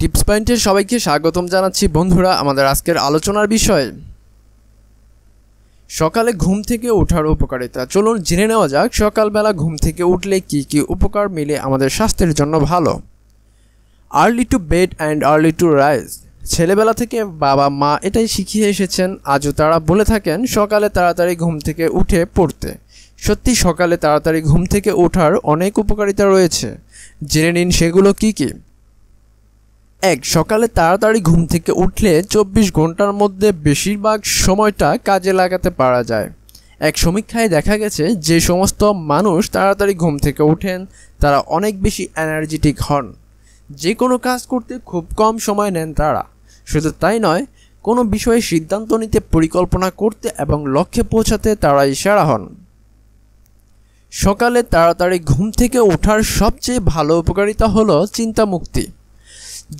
tips পয়েন্টে সবাইকে স্বাগতম জানাচ্ছি বন্ধুরা আমাদের আজকের আলোচনার বিষয় সকালে ঘুম থেকে ওঠার উপকারিতা চলুন জেনে নেওয়া যাক সকালবেলা ঘুম থেকে উঠলে কি কি উপকার মিলে আমাদের স্বাস্থ্যের জন্য ভালো early to bed and early to rise ছেলেবেলা থেকে বাবা মা এটাই শিখিয়ে এসেছেন আজও তারা বলে থাকেন সকালে তাড়াতাড়ি ঘুম থেকে উঠে পড়তে সত্যি সকালে তাড়াতাড়ি ঘুম থেকে ওঠার অনেক উপকারিতা রয়েছে জেনে নিন সেগুলো কী কী এক সকালে তাড়াতাড়ি ঘুম থেকে উঠলে চব্বিশ ঘন্টার মধ্যে বেশিরভাগ সময়টা কাজে লাগাতে পারা যায় এক সমীক্ষায় দেখা গেছে যে সমস্ত মানুষ তাড়াতাড়ি ঘুম থেকে ওঠেন তারা অনেক বেশি এনার্জেটিক হন যে কোনো কাজ করতে খুব কম সময় নেন তারা শুধু তাই নয় কোনো বিষয়ে সিদ্ধান্ত নিতে পরিকল্পনা করতে এবং লক্ষ্যে পৌঁছাতে তারা ইশারা হন সকালে তাড়াতাড়ি ঘুম থেকে ওঠার সবচেয়ে ভালো উপকারিতা হলো চিন্তামুক্তি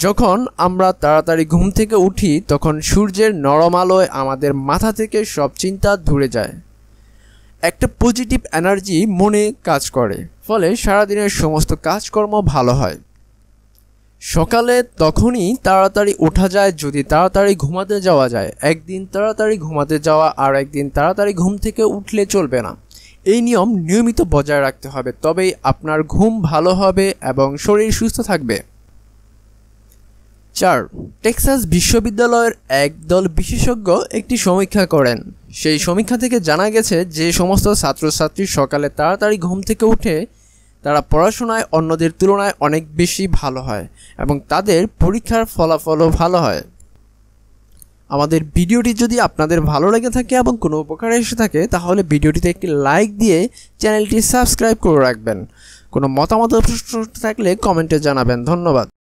যখন আমরা তাড়াতাড়ি ঘুম থেকে উঠি তখন সূর্যের নরম আলোয় আমাদের মাথা থেকে সব চিন্তা ধরে যায় একটা পজিটিভ এনার্জি মনে কাজ করে ফলে সারাদিনের সমস্ত কাজকর্ম ভালো হয় সকালে তখনই তাড়াতাড়ি ওঠা যায় যদি তাড়াতাড়ি ঘুমাতে যাওয়া যায় একদিন তাড়াতাড়ি ঘুমাতে যাওয়া আর একদিন তাড়াতাড়ি ঘুম থেকে উঠলে চলবে না এই নিয়ম নিয়মিত বজায় রাখতে হবে তবেই আপনার ঘুম ভালো হবে এবং শরীর সুস্থ থাকবে চার টেক্সাস বিশ্ববিদ্যালয়ের একদল বিশেষজ্ঞ একটি সমীক্ষা করেন সেই সমীক্ষা থেকে জানা গেছে যে সমস্ত ছাত্রছাত্রী সকালে তাড়াতাড়ি ঘুম থেকে উঠে তারা পড়াশোনায় অন্যদের তুলনায় অনেক বেশি ভালো হয় এবং তাদের পরীক্ষার ফলাফলও ভালো হয় আমাদের ভিডিওটি যদি আপনাদের ভালো লেগে থাকে এবং কোনো উপকারে এসে থাকে তাহলে ভিডিওটিতে একটি লাইক দিয়ে চ্যানেলটি সাবস্ক্রাইব করে রাখবেন কোনো মতামত প্রশ্ন থাকলে কমেন্টে জানাবেন ধন্যবাদ